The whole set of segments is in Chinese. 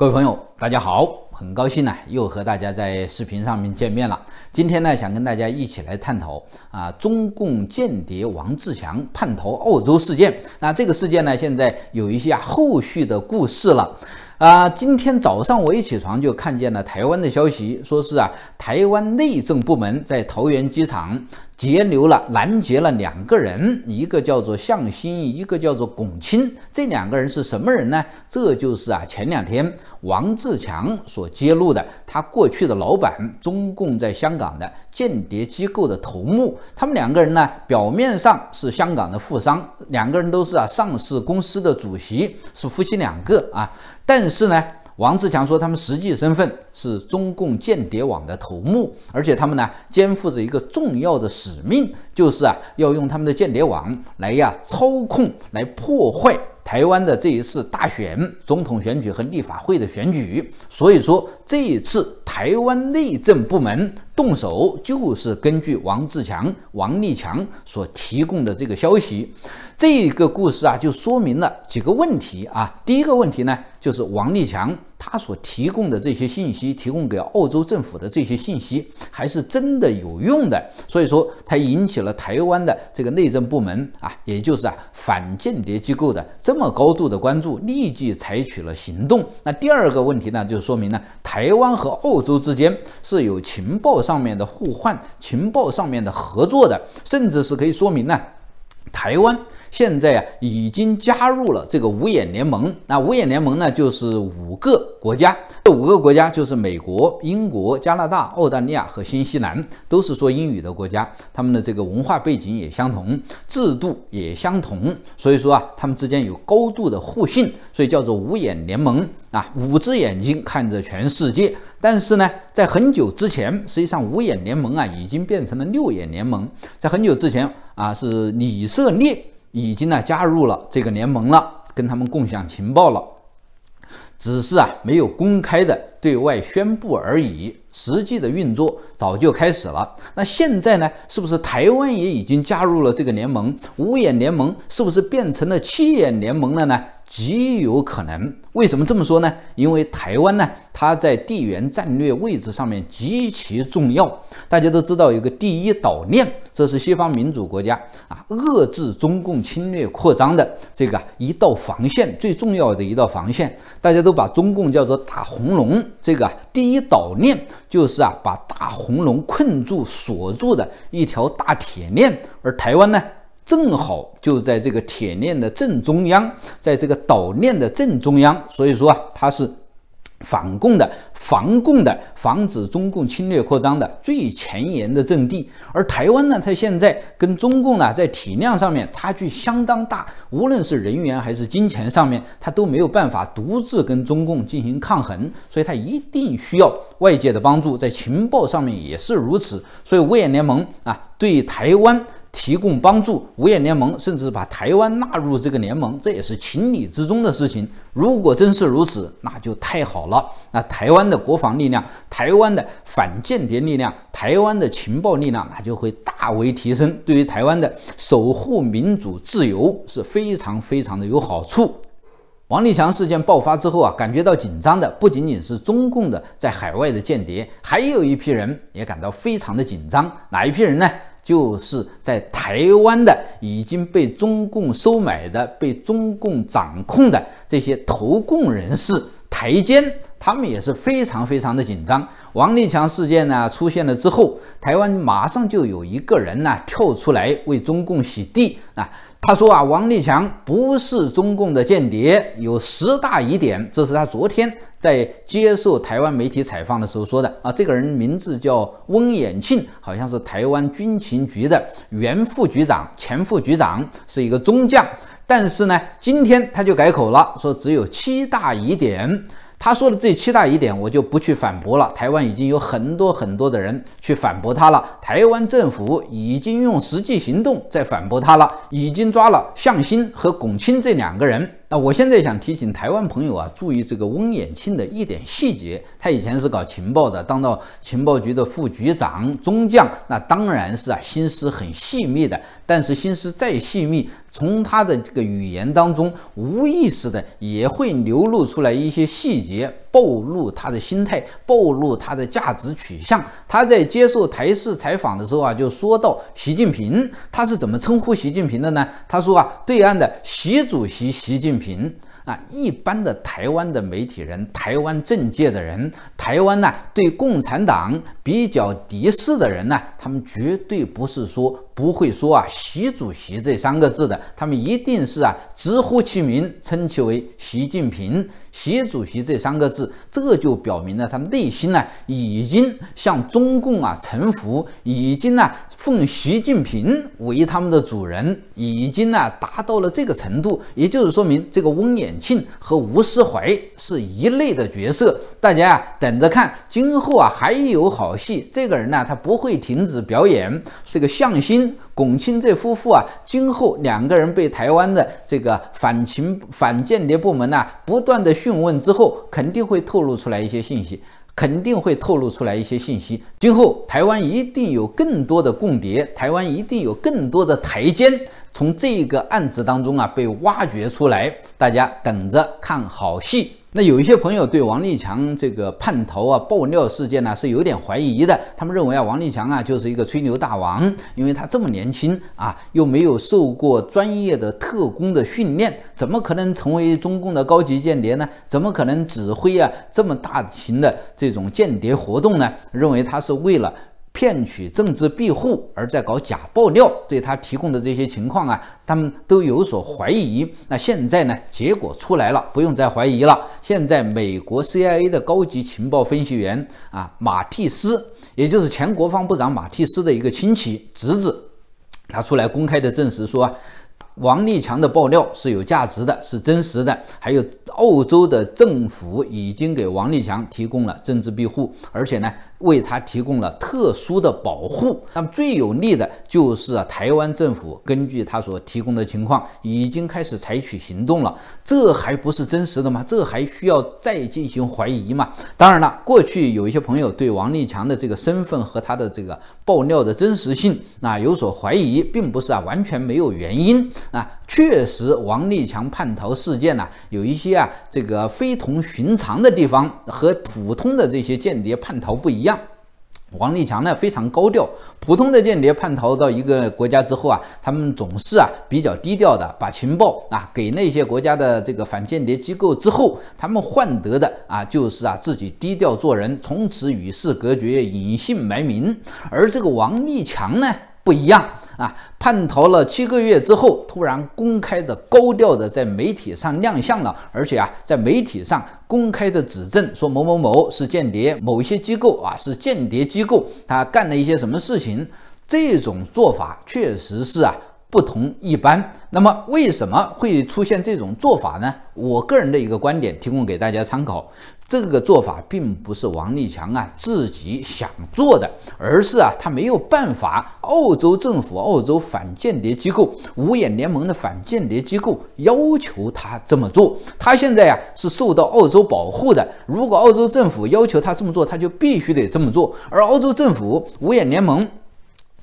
各位朋友，大家好！很高兴呢，又和大家在视频上面见面了。今天呢，想跟大家一起来探讨啊，中共间谍王志强叛逃澳洲事件。那这个事件呢，现在有一些后续的故事了。啊，今天早上我一起床就看见了台湾的消息，说是啊，台湾内政部门在桃园机场。截留了，拦截了两个人，一个叫做向新，一个叫做龚青。这两个人是什么人呢？这就是啊，前两天王志强所揭露的，他过去的老板，中共在香港的间谍机构的头目。他们两个人呢，表面上是香港的富商，两个人都是啊，上市公司的主席，是夫妻两个啊。但是呢。王志强说：“他们实际身份是中共间谍网的头目，而且他们呢肩负着一个重要的使命，就是啊要用他们的间谍网来呀操控、来破坏台湾的这一次大选、总统选举和立法会的选举。”所以说。这一次台湾内政部门动手，就是根据王志强、王立强所提供的这个消息。这个故事啊，就说明了几个问题啊。第一个问题呢，就是王立强他所提供的这些信息，提供给澳洲政府的这些信息，还是真的有用的，所以说才引起了台湾的这个内政部门啊，也就是啊反间谍机构的这么高度的关注，立即采取了行动。那第二个问题呢，就说明呢台。台湾和澳洲之间是有情报上面的互换，情报上面的合作的，甚至是可以说明呢，台湾。现在呀，已经加入了这个五眼联盟。那五眼联盟呢，就是五个国家，这五个国家就是美国、英国、加拿大、澳大利亚和新西兰，都是说英语的国家，他们的这个文化背景也相同，制度也相同，所以说啊，他们之间有高度的互信，所以叫做五眼联盟啊，五只眼睛看着全世界。但是呢，在很久之前，实际上五眼联盟啊已经变成了六眼联盟。在很久之前啊，是以色列。已经呢加入了这个联盟了，跟他们共享情报了，只是啊没有公开的对外宣布而已。实际的运作早就开始了。那现在呢，是不是台湾也已经加入了这个联盟？五眼联盟是不是变成了七眼联盟了呢？极有可能，为什么这么说呢？因为台湾呢，它在地缘战略位置上面极其重要。大家都知道有个第一岛链，这是西方民主国家啊遏制中共侵略扩张的这个一道防线，最重要的一道防线。大家都把中共叫做大红龙，这个第一岛链就是啊把大红龙困住、锁住的一条大铁链。而台湾呢？正好就在这个铁链的正中央，在这个岛链的正中央，所以说啊，它是反共的、防共的，防止中共侵略扩张的最前沿的阵地。而台湾呢，它现在跟中共呢，在体量上面差距相当大，无论是人员还是金钱上面，它都没有办法独自跟中共进行抗衡，所以它一定需要外界的帮助，在情报上面也是如此。所以五眼联盟啊，对台湾。提供帮助，五眼联盟甚至把台湾纳入这个联盟，这也是情理之中的事情。如果真是如此，那就太好了。那台湾的国防力量、台湾的反间谍力量、台湾的情报力量，那就会大为提升，对于台湾的守护民主自由是非常非常的有好处。王立强事件爆发之后啊，感觉到紧张的不仅仅是中共的在海外的间谍，还有一批人也感到非常的紧张。哪一批人呢？就是在台湾的已经被中共收买的、被中共掌控的这些投共人士。台监，他们也是非常非常的紧张。王立强事件呢出现了之后，台湾马上就有一个人呢跳出来为中共洗地啊。他说啊，王立强不是中共的间谍，有十大疑点。这是他昨天在接受台湾媒体采访的时候说的啊。这个人名字叫翁衍庆，好像是台湾军情局的原副局长、前副局长，是一个中将。但是呢，今天他就改口了，说只有七大疑点。他说的这七大疑点，我就不去反驳了。台湾已经有很多很多的人去反驳他了，台湾政府已经用实际行动在反驳他了，已经抓了向新和龚清这两个人。那我现在想提醒台湾朋友啊，注意这个温元庆的一点细节。他以前是搞情报的，当到情报局的副局长、中将，那当然是啊心思很细密的。但是心思再细密，从他的这个语言当中，无意识的也会流露出来一些细节。暴露他的心态，暴露他的价值取向。他在接受台视采访的时候啊，就说到习近平，他是怎么称呼习近平的呢？他说啊，对岸的习主席习近平啊，一般的台湾的媒体人、台湾政界的人、台湾呢对共产党比较敌视的人呢，他们绝对不是说。不会说啊“习主席”这三个字的，他们一定是啊直呼其名，称其为习近平。习主席这三个字，这就表明了他内心呢已经向中共啊臣服，已经呢奉习近平为他们的主人，已经呢达到了这个程度。也就是说明这个翁衍庆和吴思怀是一类的角色。大家啊等着看，今后啊还有好戏。这个人呢他不会停止表演，是个向心。龚清这夫妇啊，今后两个人被台湾的这个反情反间谍部门呢，不断的讯问之后，肯定会透露出来一些信息，肯定会透露出来一些信息。今后台湾一定有更多的共谍，台湾一定有更多的台奸从这个案子当中啊被挖掘出来，大家等着看好戏。那有一些朋友对王立强这个叛逃啊、爆料事件呢是有点怀疑的，他们认为啊，王立强啊就是一个吹牛大王，因为他这么年轻啊，又没有受过专业的特工的训练，怎么可能成为中共的高级间谍呢？怎么可能指挥啊这么大型的这种间谍活动呢？认为他是为了。骗取政治庇护，而在搞假爆料，对他提供的这些情况啊，他们都有所怀疑。那现在呢，结果出来了，不用再怀疑了。现在美国 CIA 的高级情报分析员啊，马蒂斯，也就是前国防部长马蒂斯的一个亲戚侄子，他出来公开的证实说，王立强的爆料是有价值的，是真实的。还有澳洲的政府已经给王立强提供了政治庇护，而且呢。为他提供了特殊的保护，那么最有利的就是啊，台湾政府根据他所提供的情况，已经开始采取行动了。这还不是真实的吗？这还需要再进行怀疑吗？当然了，过去有一些朋友对王立强的这个身份和他的这个爆料的真实性啊有所怀疑，并不是啊完全没有原因啊。确实，王立强叛逃事件呢，有一些啊，这个非同寻常的地方，和普通的这些间谍叛逃不一样。王立强呢非常高调，普通的间谍叛逃到一个国家之后啊，他们总是啊比较低调的，把情报啊给那些国家的这个反间谍机构之后，他们换得的啊就是啊自己低调做人，从此与世隔绝，隐姓埋名。而这个王立强呢不一样。啊，叛逃了七个月之后，突然公开的高调的在媒体上亮相了，而且啊，在媒体上公开的指证说某某某是间谍，某一些机构啊是间谍机构，他干了一些什么事情，这种做法确实是啊。不同一般，那么为什么会出现这种做法呢？我个人的一个观点，提供给大家参考。这个做法并不是王立强啊自己想做的，而是啊他没有办法。澳洲政府、澳洲反间谍机构五眼联盟的反间谍机构要求他这么做。他现在呀是受到澳洲保护的，如果澳洲政府要求他这么做，他就必须得这么做。而澳洲政府五眼联盟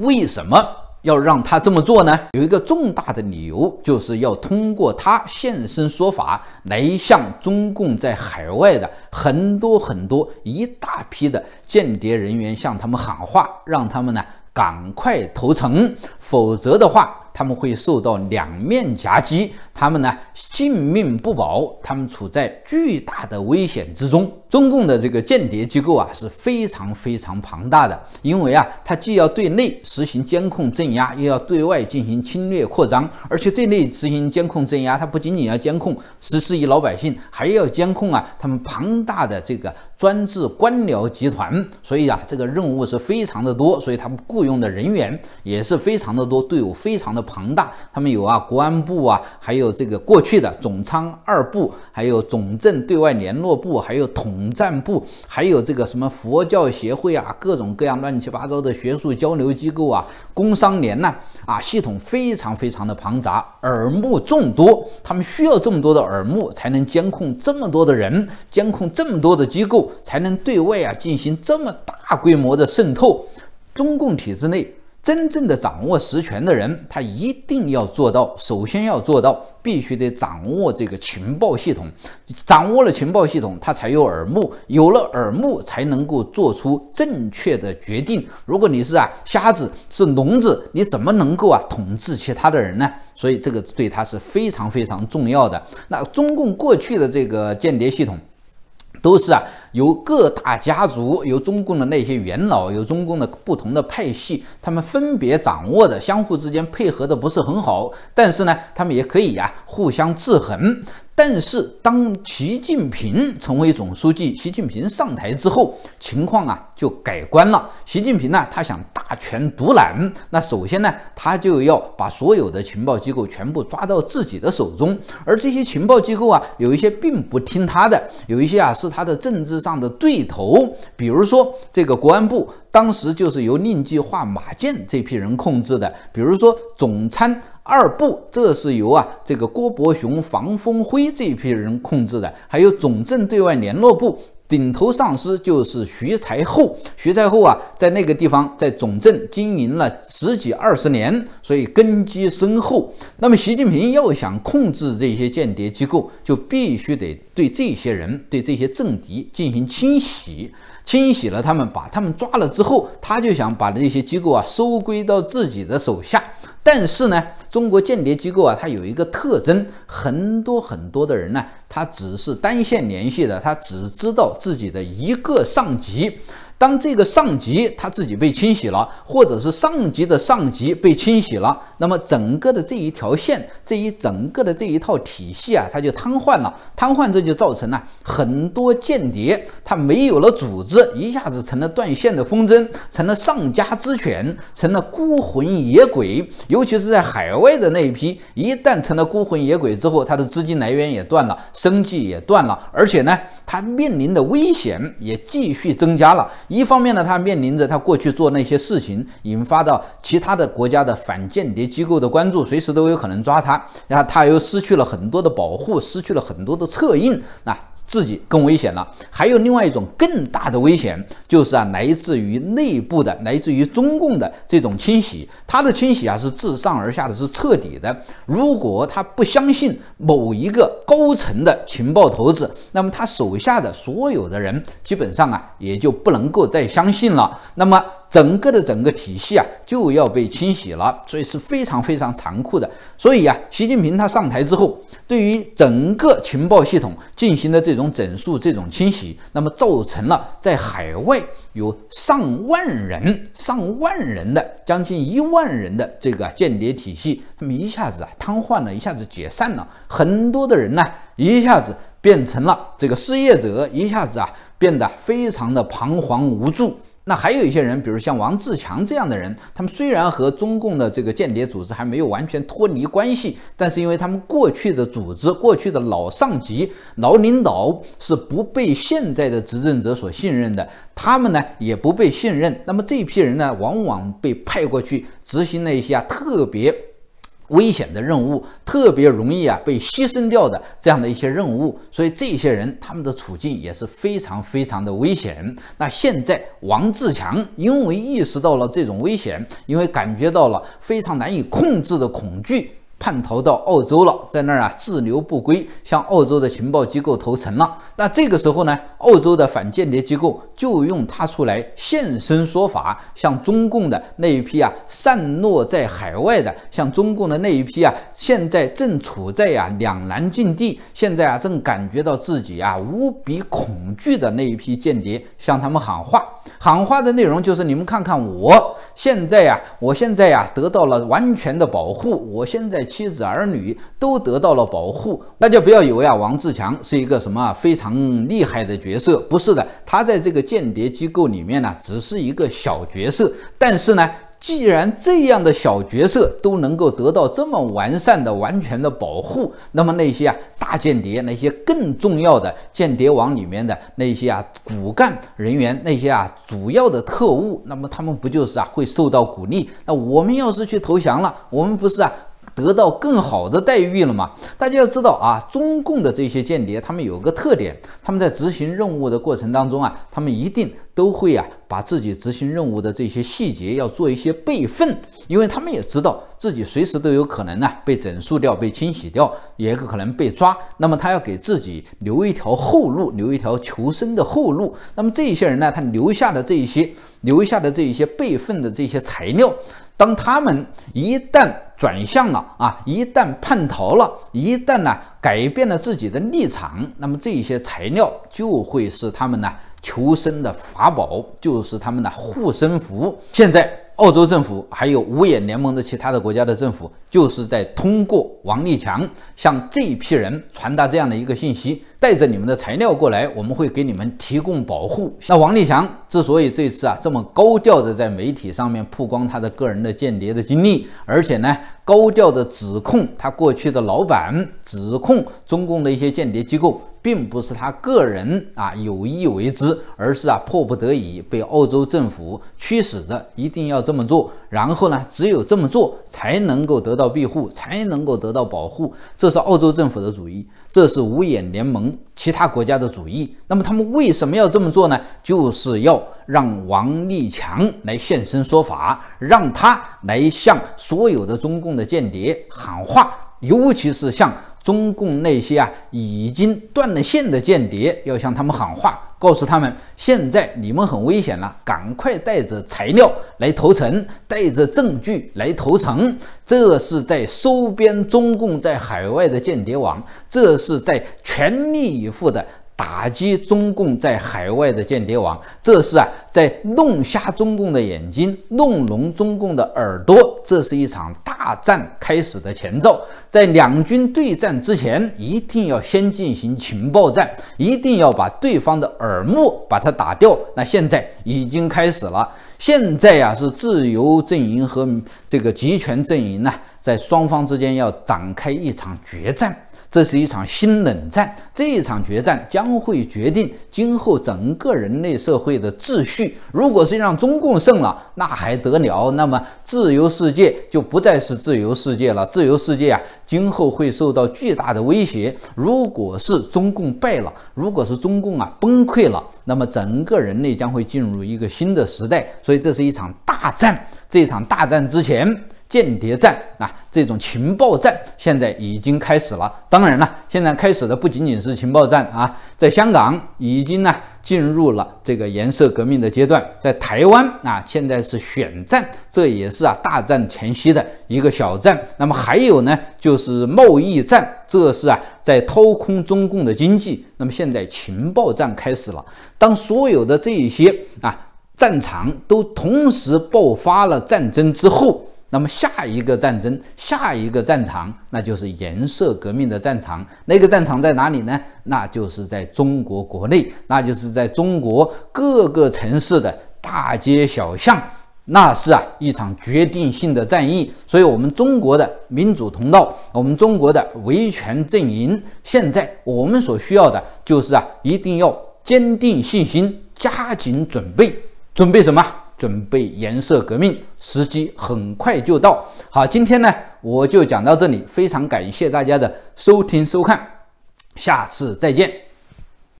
为什么？要让他这么做呢，有一个重大的理由，就是要通过他现身说法，来向中共在海外的很多很多一大批的间谍人员向他们喊话，让他们呢赶快投诚，否则的话，他们会受到两面夹击，他们呢性命不保，他们处在巨大的危险之中。中共的这个间谍机构啊是非常非常庞大的，因为啊，它既要对内实行监控镇压，又要对外进行侵略扩张，而且对内执行监控镇压，它不仅仅要监控十四亿老百姓，还要监控啊他们庞大的这个专制官僚集团，所以啊，这个任务是非常的多，所以他们雇佣的人员也是非常的多，队伍非常的庞大，他们有啊国安部啊，还有这个过去的总参二部，还有总政对外联络部，还有统。统战部，还有这个什么佛教协会啊，各种各样乱七八糟的学术交流机构啊，工商联呐，啊，系统非常非常的庞杂，耳目众多。他们需要这么多的耳目，才能监控这么多的人，监控这么多的机构，才能对外啊进行这么大规模的渗透。中共体制内。真正的掌握实权的人，他一定要做到，首先要做到，必须得掌握这个情报系统。掌握了情报系统，他才有耳目，有了耳目，才能够做出正确的决定。如果你是啊瞎子，是聋子，你怎么能够啊统治其他的人呢？所以这个对他是非常非常重要的。那中共过去的这个间谍系统。都是啊，由各大家族，由中共的那些元老，由中共的不同的派系，他们分别掌握的，相互之间配合的不是很好，但是呢，他们也可以啊，互相制衡。但是，当习近平成为总书记，习近平上台之后，情况啊就改观了。习近平呢，他想大权独揽，那首先呢，他就要把所有的情报机构全部抓到自己的手中。而这些情报机构啊，有一些并不听他的，有一些啊是他的政治上的对头。比如说这个国安部，当时就是由令计划、马建这批人控制的。比如说总参。二部，这是由啊这个郭伯雄、房峰辉这批人控制的，还有总政对外联络部顶头上司就是徐才厚。徐才厚啊，在那个地方在总政经营了十几二十年，所以根基深厚。那么习近平要想控制这些间谍机构，就必须得对这些人、对这些政敌进行清洗。清洗了他们，把他们抓了之后，他就想把那些机构啊收归到自己的手下。但是呢，中国间谍机构啊，它有一个特征，很多很多的人呢，他只是单线联系的，他只知道自己的一个上级。当这个上级他自己被清洗了，或者是上级的上级被清洗了，那么整个的这一条线、这一整个的这一套体系啊，它就瘫痪了。瘫痪这就造成了很多间谍他没有了组织，一下子成了断线的风筝，成了丧家之犬，成了孤魂野鬼。尤其是在海外的那一批，一旦成了孤魂野鬼之后，他的资金来源也断了，生计也断了，而且呢，他面临的危险也继续增加了。一方面呢，他面临着他过去做那些事情引发到其他的国家的反间谍机构的关注，随时都有可能抓他，然后他又失去了很多的保护，失去了很多的策应，那。自己更危险了，还有另外一种更大的危险，就是啊，来自于内部的，来自于中共的这种清洗。他的清洗啊，是自上而下的是彻底的。如果他不相信某一个高层的情报头子，那么他手下的所有的人基本上啊，也就不能够再相信了。那么。整个的整个体系啊就要被清洗了，所以是非常非常残酷的。所以啊，习近平他上台之后，对于整个情报系统进行的这种整肃、这种清洗，那么造成了在海外有上万人、上万人的将近一万人的这个间谍体系，他们一下子啊瘫痪了，一下子解散了，很多的人呢一下子变成了这个失业者，一下子啊变得非常的彷徨无助。那还有一些人，比如像王志强这样的人，他们虽然和中共的这个间谍组织还没有完全脱离关系，但是因为他们过去的组织、过去的老上级、老领导是不被现在的执政者所信任的，他们呢也不被信任。那么这一批人呢，往往被派过去执行了一些特别。危险的任务特别容易啊被牺牲掉的这样的一些任务，所以这些人他们的处境也是非常非常的危险。那现在王自强因为意识到了这种危险，因为感觉到了非常难以控制的恐惧。叛逃到澳洲了，在那儿啊滞留不归，向澳洲的情报机构投诚了。那这个时候呢，澳洲的反间谍机构就用他出来现身说法，向中共的那一批啊散落在海外的，向中共的那一批啊现在正处在啊两难境地，现在啊正感觉到自己啊无比恐惧的那一批间谍，向他们喊话，喊话的内容就是你们看看我。现在呀，我现在呀得到了完全的保护，我现在妻子儿女都得到了保护。大家不要以为啊，王自强是一个什么非常厉害的角色，不是的，他在这个间谍机构里面呢，只是一个小角色。但是呢。既然这样的小角色都能够得到这么完善的、完全的保护，那么那些啊大间谍，那些更重要的间谍网里面的那些啊骨干人员，那些啊主要的特务，那么他们不就是啊会受到鼓励？那我们要是去投降了，我们不是啊得到更好的待遇了吗？大家要知道啊，中共的这些间谍，他们有个特点，他们在执行任务的过程当中啊，他们一定。都会啊，把自己执行任务的这些细节要做一些备份，因为他们也知道自己随时都有可能呢被整肃掉、被清洗掉，也可能被抓。那么他要给自己留一条后路，留一条求生的后路。那么这些人呢，他留下的这一些、留下的这一些备份的这些材料，当他们一旦转向了啊，一旦叛逃了，一旦呢改变了自己的立场，那么这些材料就会是他们呢。求生的法宝就是他们的护身符。现在，澳洲政府还有五眼联盟的其他的国家的政府，就是在通过王立强向这一批人传达这样的一个信息：带着你们的材料过来，我们会给你们提供保护。那王立强之所以这次啊这么高调的在媒体上面曝光他的个人的间谍的经历，而且呢高调的指控他过去的老板，指控中共的一些间谍机构。并不是他个人啊有意为之，而是啊迫不得已被澳洲政府驱使着一定要这么做，然后呢，只有这么做才能够得到庇护，才能够得到保护，这是澳洲政府的主意，这是五眼联盟其他国家的主意。那么他们为什么要这么做呢？就是要让王立强来现身说法，让他来向所有的中共的间谍喊话。尤其是像中共那些啊已经断了线的间谍，要向他们喊话，告诉他们现在你们很危险了，赶快带着材料来投诚，带着证据来投诚。这是在收编中共在海外的间谍网，这是在全力以赴的。打击中共在海外的间谍网，这是啊，在弄瞎中共的眼睛，弄聋中共的耳朵，这是一场大战开始的前兆。在两军对战之前，一定要先进行情报战，一定要把对方的耳目把它打掉。那现在已经开始了，现在呀是自由阵营和这个集权阵营呢，在双方之间要展开一场决战。这是一场新冷战，这一场决战将会决定今后整个人类社会的秩序。如果是让中共胜了，那还得了？那么自由世界就不再是自由世界了。自由世界啊，今后会受到巨大的威胁。如果是中共败了，如果是中共啊崩溃了，那么整个人类将会进入一个新的时代。所以，这是一场大战。这场大战之前。间谍战啊，这种情报战现在已经开始了。当然了，现在开始的不仅仅是情报战啊，在香港已经呢进入了这个颜色革命的阶段，在台湾啊现在是选战，这也是啊大战前夕的一个小战。那么还有呢，就是贸易战，这是啊在掏空中共的经济。那么现在情报战开始了，当所有的这一些啊战场都同时爆发了战争之后。那么下一个战争，下一个战场，那就是颜色革命的战场。那个战场在哪里呢？那就是在中国国内，那就是在中国各个城市的大街小巷。那是啊，一场决定性的战役。所以，我们中国的民主通道，我们中国的维权阵营，现在我们所需要的，就是啊，一定要坚定信心，加紧准备，准备什么？准备颜色革命，时机很快就到。好，今天呢，我就讲到这里，非常感谢大家的收听收看，下次再见。